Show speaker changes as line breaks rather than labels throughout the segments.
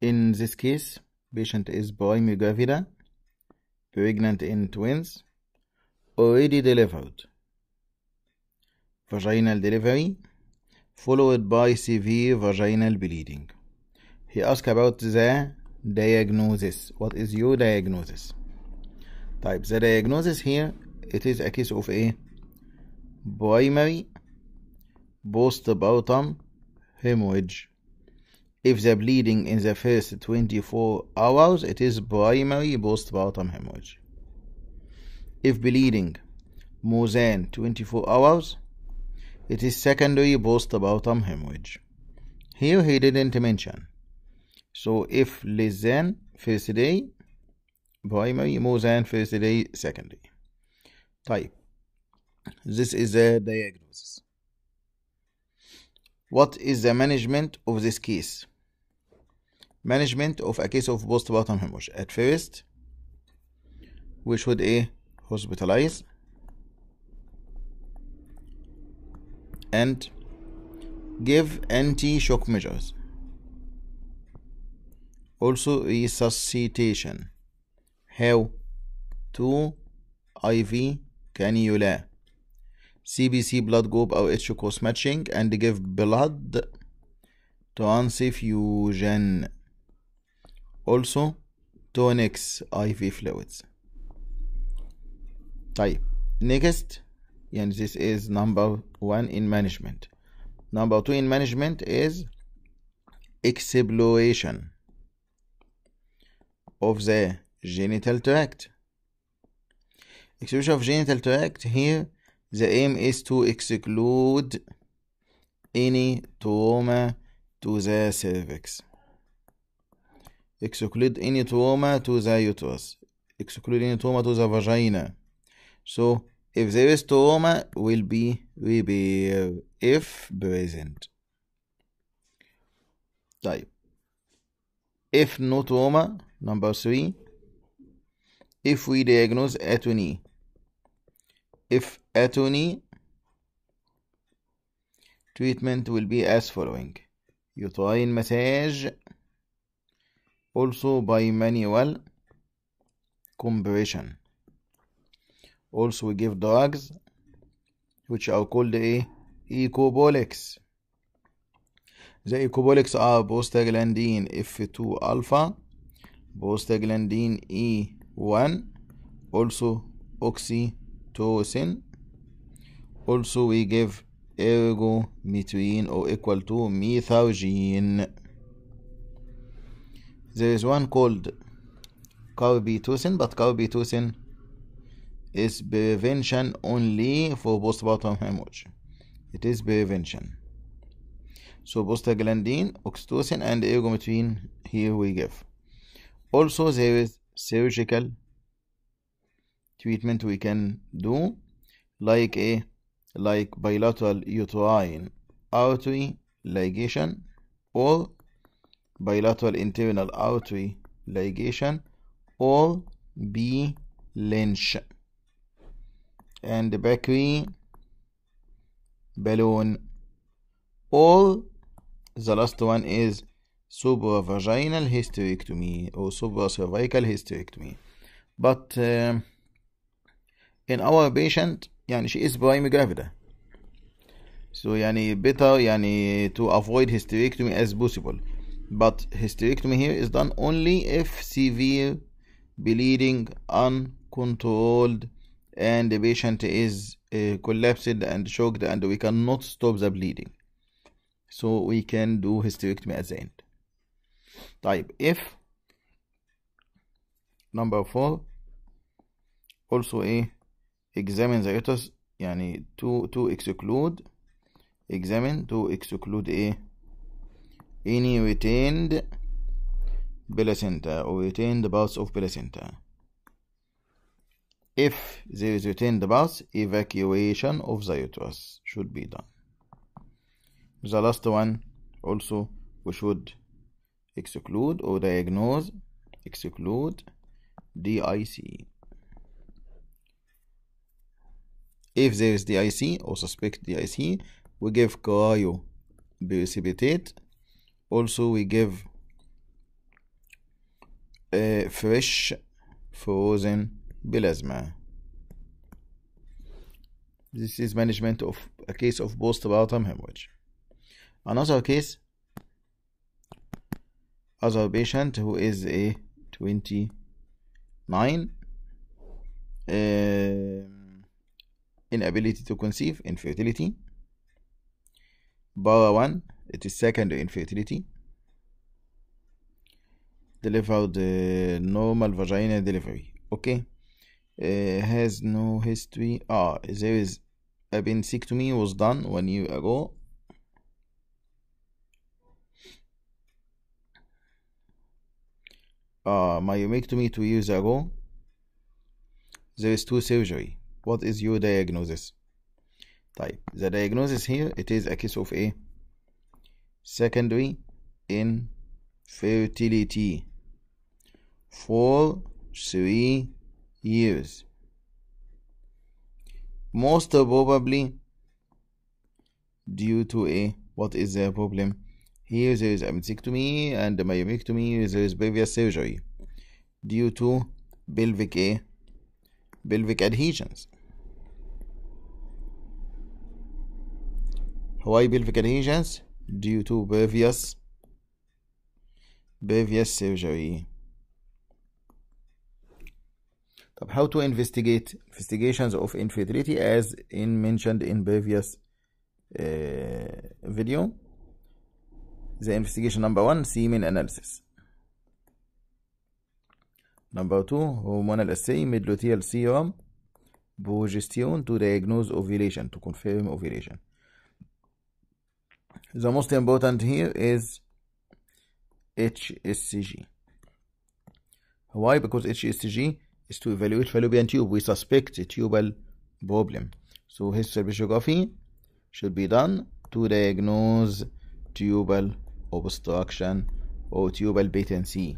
In this case, patient is poimugavida, pregnant in twins, already delivered. Vaginal delivery, followed by severe vaginal bleeding. He asked about the diagnosis. What is your diagnosis? Type the diagnosis here. It is a case of a primary postpartum hemorrhage. If the bleeding in the first 24 hours, it is primary postpartum hemorrhage. If bleeding more than 24 hours, it is secondary postpartum hemorrhage. Here he didn't mention. So if less than first day, primary, more than first day, secondary. Type. This is the diagnosis. What is the management of this case? management of a case of postpartum hemorrhage at first we should a hospitalize and give anti-shock measures also resuscitation how to IV cannula CBC blood group or H cross matching and give blood to transfusion also Tonex IV fluids طيب next and this is number one in management number two in management is exploration of the genital tract exclusion of genital tract here the aim is to exclude any trauma to the cervix exclude any trauma to the uterus, exclude any trauma to the vagina. So if there is trauma, will be will be uh, if present. Type if no trauma number three if we diagnose atony if atony treatment will be as following uterine massage also by manual compression also we give drugs which are called a ecobolics the ecobolics are prostaglandin F2 alpha prostaglandin E1 also oxytocin also we give ergometrine or equal to methargine there is one called carbitucin, but carbitucin is prevention only for postpartum hemorrhage. It is prevention. So prostaglandin, oxytocin, and ergometrine. here we give. Also, there is surgical treatment we can do, like a like bilateral uterine artery ligation or bilateral internal artery ligation or B Lynch and the Beckery balloon all the last one is supravaginal hysterectomy or supracervical hysterectomy but uh, in our patient يعني she is prime gravida so يعني better يعني to avoid hysterectomy as possible but hysterectomy here is done only if severe bleeding uncontrolled and the patient is uh, collapsed and shocked and we cannot stop the bleeding. So we can do hysterectomy at the end. Type if number four also a examine the uterus يعني to to exclude examine to exclude a any retained placenta or retained parts of placenta. If there is retained parts, evacuation of the uterus should be done. The last one also we should exclude or diagnose, exclude DIC. If there is DIC or suspect DIC, we give cryo precipitate also we give a uh, fresh frozen plasma this is management of a case of postpartum hemorrhage another case other patient who is a 29 uh, inability to conceive infertility bara 1 it is second infertility. fertility deliver the normal vagina delivery okay uh, has no history ah there is a me. was done one year ago uh, ah, myomectomy two years ago. There is two surgery. What is your diagnosis? Type. The diagnosis here, it is a case of A. Secondary infertility for three years. Most probably due to a what is the problem? Here there is appendectomy and myomectomy, there is previous surgery due to pelvic a eh, pelvic adhesions. Why pelvic adhesions? due to previous previous surgery. how to investigate investigations of infertility as in mentioned in previous uh, video the investigation number one semen analysis number two hormonal assay midluteal serum progesterone to diagnose ovulation to confirm ovulation the most important here is HSCG. Why? Because HSCG is to evaluate fallopian tube. We suspect a tubal problem. So hysteroscopy should be done to diagnose tubal obstruction or tubal patency.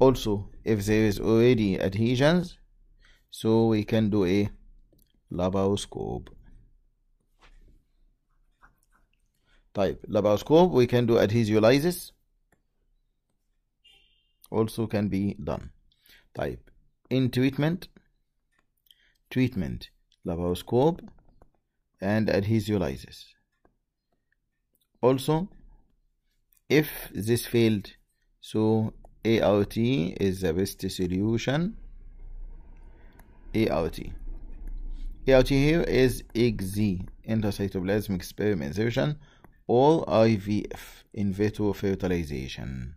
Also, if there is already adhesions, so we can do a laparoscope. type laparoscope we can do adhesiolysis also can be done type in treatment treatment laparoscope and adhesiolysis also if this failed so ART is the best solution ART ART here is EXE intracytoplasmic sperm all IVF in vitro fertilization.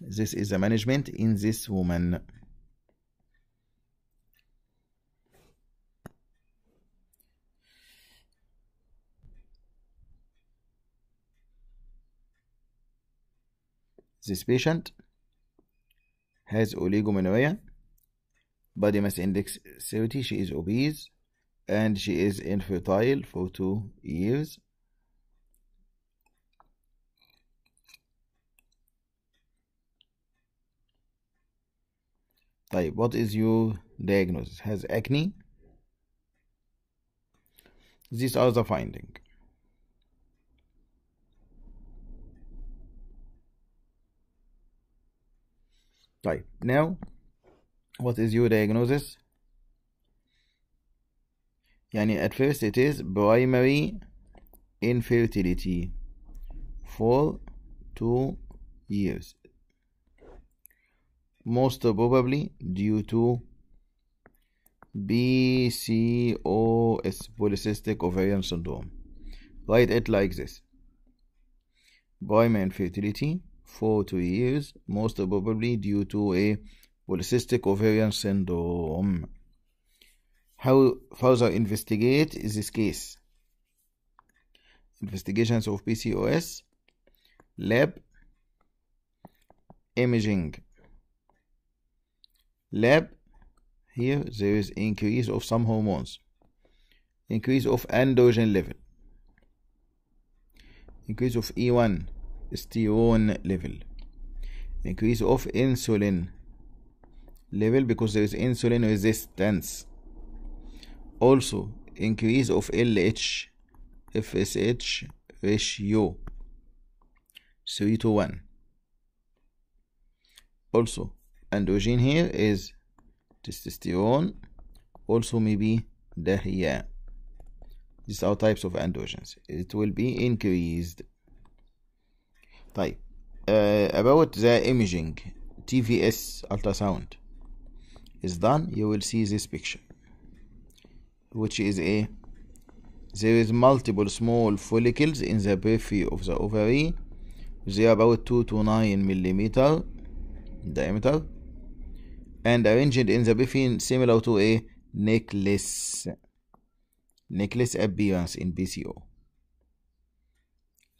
This is the management in this woman. This patient has oligomenorrhea, body mass index 30, she is obese, and she is infertile for two years. طيب what is your diagnosis has acne these are the finding Right. now what is your diagnosis Yani at first it is primary infertility for two years. Most probably due to BCOS, polycystic ovarian syndrome. Write it like this. Primary infertility for two years, most probably due to a polycystic ovarian syndrome how further investigate this case. Investigations of PCOS, lab, imaging. Lab, here there is increase of some hormones, increase of androgen level, increase of E1, estrone level, increase of insulin level because there is insulin resistance also increase of LH FSH ratio 3 to 1 also androgen here is testosterone also maybe دهياء these are types of androgens it will be increased type uh, about the imaging TVS ultrasound is done you will see this picture which is a there is multiple small follicles in the periphery of the ovary they are about 2 to 9 millimeter diameter and arranged in the periphery similar to a necklace necklace appearance in BCO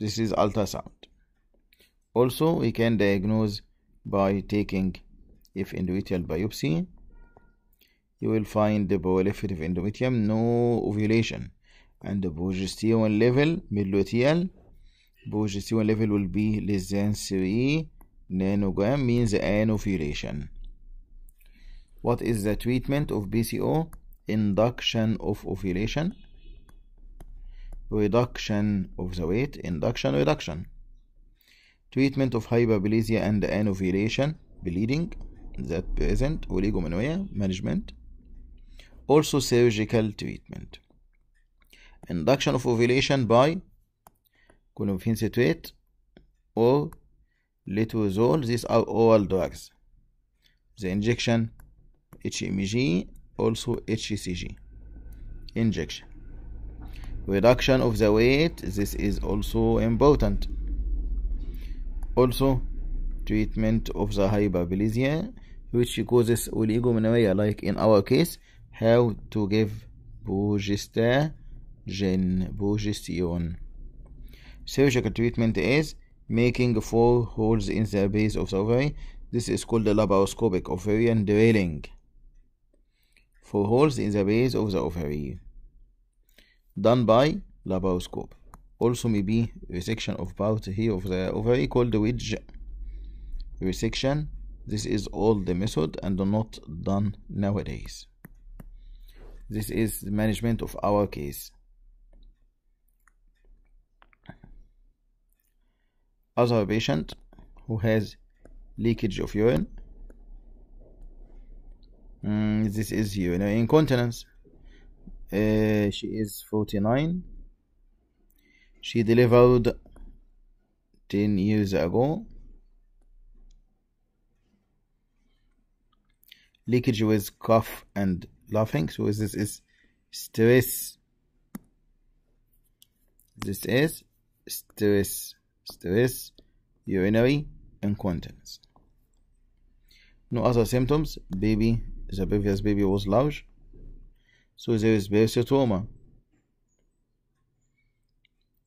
this is ultrasound also we can diagnose by taking if endometrial biopsy you will find the proliferative endometrium, no ovulation. And the progesterone level, melotial, progesterone level will be less than 3 nanogram, means an ovulation. What is the treatment of BCO? Induction of ovulation, reduction of the weight, induction, reduction. Treatment of hyperplasia and anovulation, bleeding, that present, oligomenorrhea, management also surgical treatment induction of ovulation by clomiphene citrate or letrozole these are oral drugs the injection HMG also HCG injection reduction of the weight this is also important also treatment of the hyperplasia which causes oligomenorrhea like in our case how to give progestogen, progesterone. Surgical treatment is making four holes in the base of the ovary. This is called the laparoscopic ovarian drilling. Four holes in the base of the ovary. Done by laparoscope. Also may be resection of part here of the ovary called wedge resection. This is all the method and not done nowadays. This is the management of our case. Other patient who has leakage of urine. Mm, this is urine incontinence. Uh, she is 49. She delivered 10 years ago. Leakage with cough and laughing. So this is stress. This is stress. Stress, urinary incontinence. No other symptoms. Baby, the previous baby was large. So there is barycytoma.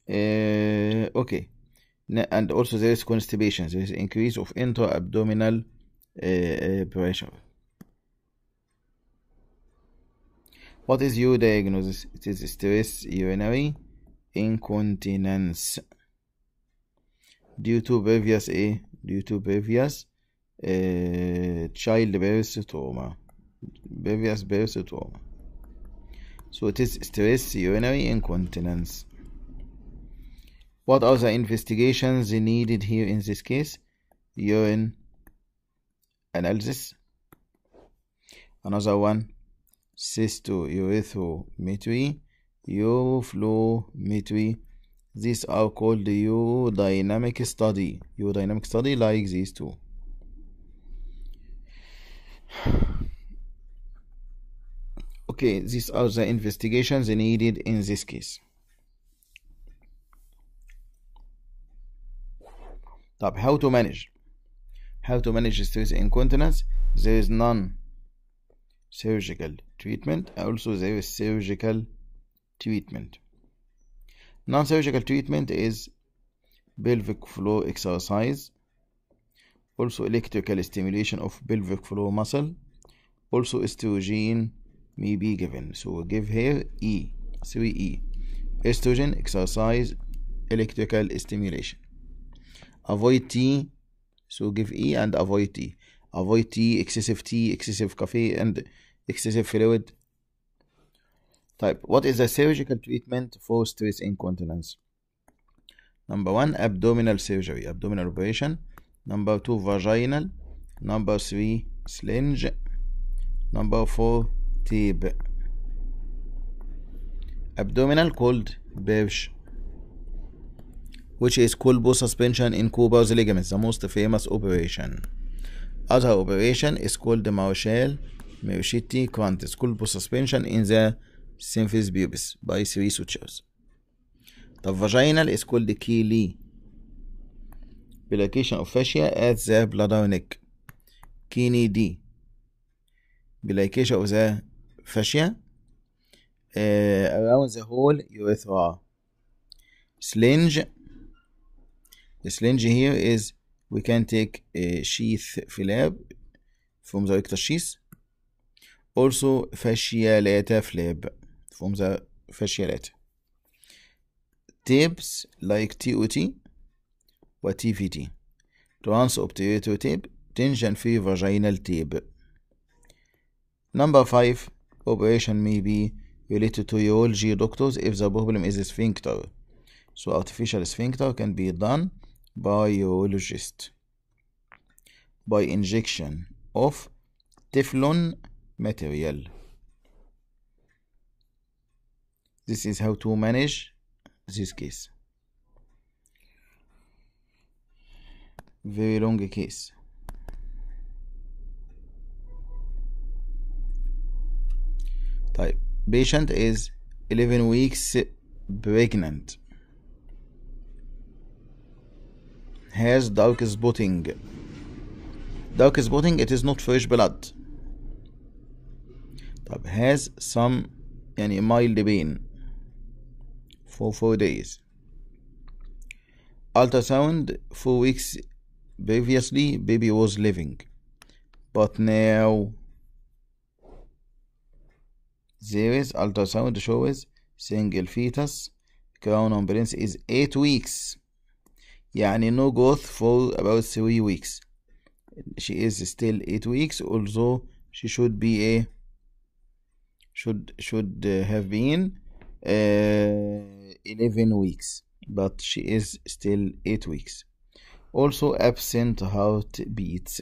Uh, okay. And also there is constipation. There is increase of intra-abdominal uh, uh pressure. What is your diagnosis? It is stress urinary incontinence due to previous A, eh, due to previous uh, eh, childbirth trauma, previous birth trauma. So it is stress urinary incontinence. What are the investigations needed here in this case? Urine analysis. Another one, Sesto urethral metui, uroflow metui. These are called the urodynamic study. Urodynamic study like these two. Okay, these are the investigations needed in this case. Top, how to manage how to manage stress incontinence there is none surgical treatment. Also there is surgical treatment. Non-surgical treatment is pelvic floor exercise, also electrical stimulation of pelvic floor muscle, also estrogen may be given. So we'll give here E, 3E, estrogen, exercise, electrical stimulation. Avoid tea. so give E and avoid tea. Avoid tea, excessive tea, excessive coffee, and excessive fluid Type. what is the surgical treatment for stress incontinence number one abdominal surgery abdominal operation number two vaginal number three slinge number four tib abdominal called Birch which is Kolbo suspension in Kuba's ligaments the most famous operation other operation is called the Marshall Meuciti, Quantis, Culpus suspension in the symphysis pubis by three sutures. The vaginal is called the Keely. Billocation of fascia at the bladder neck. Kini D. Billocation of the fascia uh, around the whole urethra. Slinge. The slinge here is we can take a sheath filab from the rectus sheath also fascialata flap from the fascialata. Tapes like TOT or TVT, transobturator tape, tension free vaginal tape. Number five, operation may be related to urology doctors if the problem is sphincter. So artificial sphincter can be done by urologist by injection of Teflon material this is how to manage this case very long case type patient is 11 weeks pregnant has dark spotting dark spotting it is not fresh blood طب has some يعني mild pain for four days ultrasound four weeks previously baby was living but now there is ultrasound shows single fetus crown umbrance is 8 weeks يعني no growth for about 3 weeks she is still 8 weeks although she should be a should should uh, have been uh, 11 weeks but she is still 8 weeks also absent heart beats.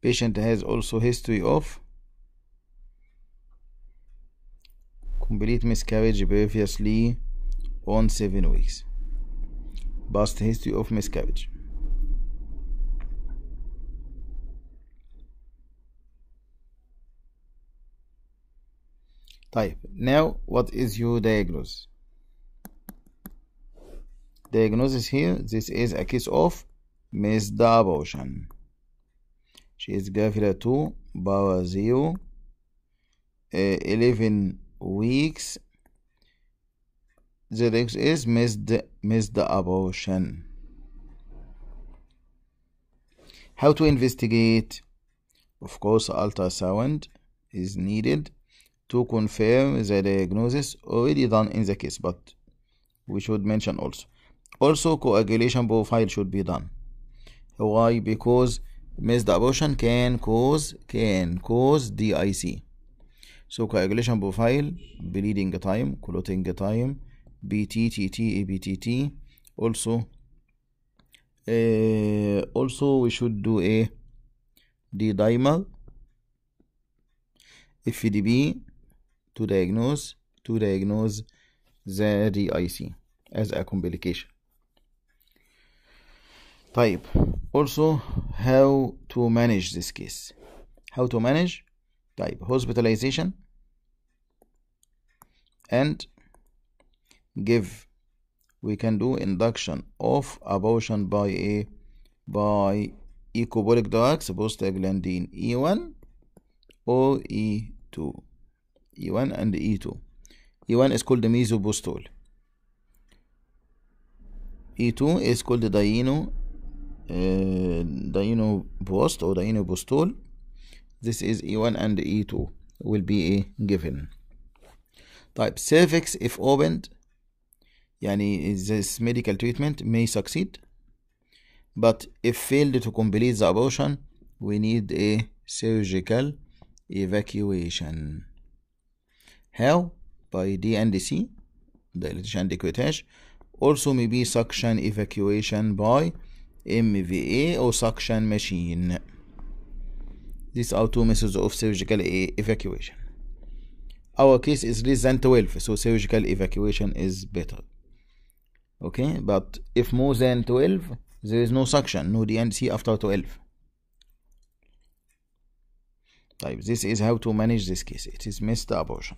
patient has also history of complete miscarriage previously on 7 weeks past history of miscarriage طيب now what is your diagnosis diagnosis here this is a case of missed abortion. she is gravida two, power 0 uh, 11 weeks the next is missed missed abortion how to investigate of course ultrasound is needed to confirm the diagnosis already done in the case but we should mention also also coagulation profile should be done why because missed abortion can cause can cause DIC so coagulation profile bleeding time clotting time BTTT ABTT also uh, also we should do a D dimer FDB to diagnose to diagnose the DIC as a complication Type. also how to manage this case how to manage Type. hospitalization and give we can do induction of abortion by a by ecobolic drugs prostaglandin E1 or E2 E1 and E2. E1 is called the mesobostole. E2 is called the dieno, uh, dienobost or bustol. This is E1 and E2 will be a given. Type cervix if opened, yani this medical treatment may succeed. But if failed to complete the abortion, we need a surgical evacuation. How? By DNDC, dilatation decutage. Also maybe suction evacuation by MVA or suction machine. These are two methods of surgical evacuation. Our case is less than 12, so surgical evacuation is better. Okay, but if more than 12, there is no suction, no DNC after 12. Type. This is how to manage this case. It is missed abortion.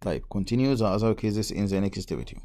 طيب continues other cases in the next video